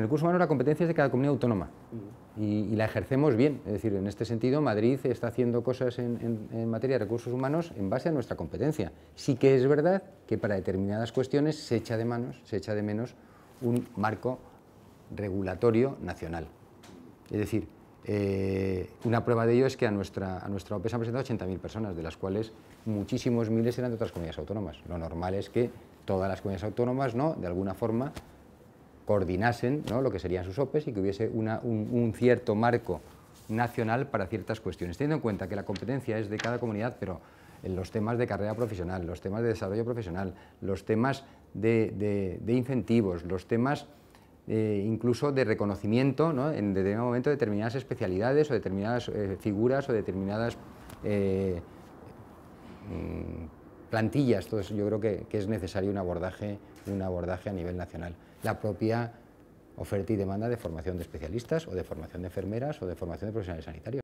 En el curso humano la competencia de cada comunidad autónoma y, la ejercemos bien. Es decir, en este sentido, Madrid está haciendo cosas en, materia de recursos humanos en base a nuestra competencia. Sí que es verdad que para determinadas cuestiones se echa de, manos, se echa de menos un marco regulatorio nacional. Es decir, eh, una prueba de ello es que a nuestra, a nuestra OPE se han presentado 80.000 personas, de las cuales muchísimos miles eran de otras comunidades autónomas. Lo normal es que todas las comunidades autónomas, ¿no? de alguna forma, coordinasen lo que serían sus OPEs y que hubiese un, cierto marco nacional para ciertas cuestiones, teniendo en cuenta que la competencia es de cada comunidad, pero en los temas de carrera profesional, los temas de desarrollo profesional, los temas de, incentivos, los temas eh, incluso de reconocimiento ¿no? en determinado momento de determinadas especialidades o determinadas eh, figuras o determinadas... Eh, mm, plantillas, todo yo creo que, es necesario un abordaje, un abordaje a nivel nacional. La propia oferta y demanda de formación de especialistas o de formación de enfermeras o de formación de profesionales sanitarios.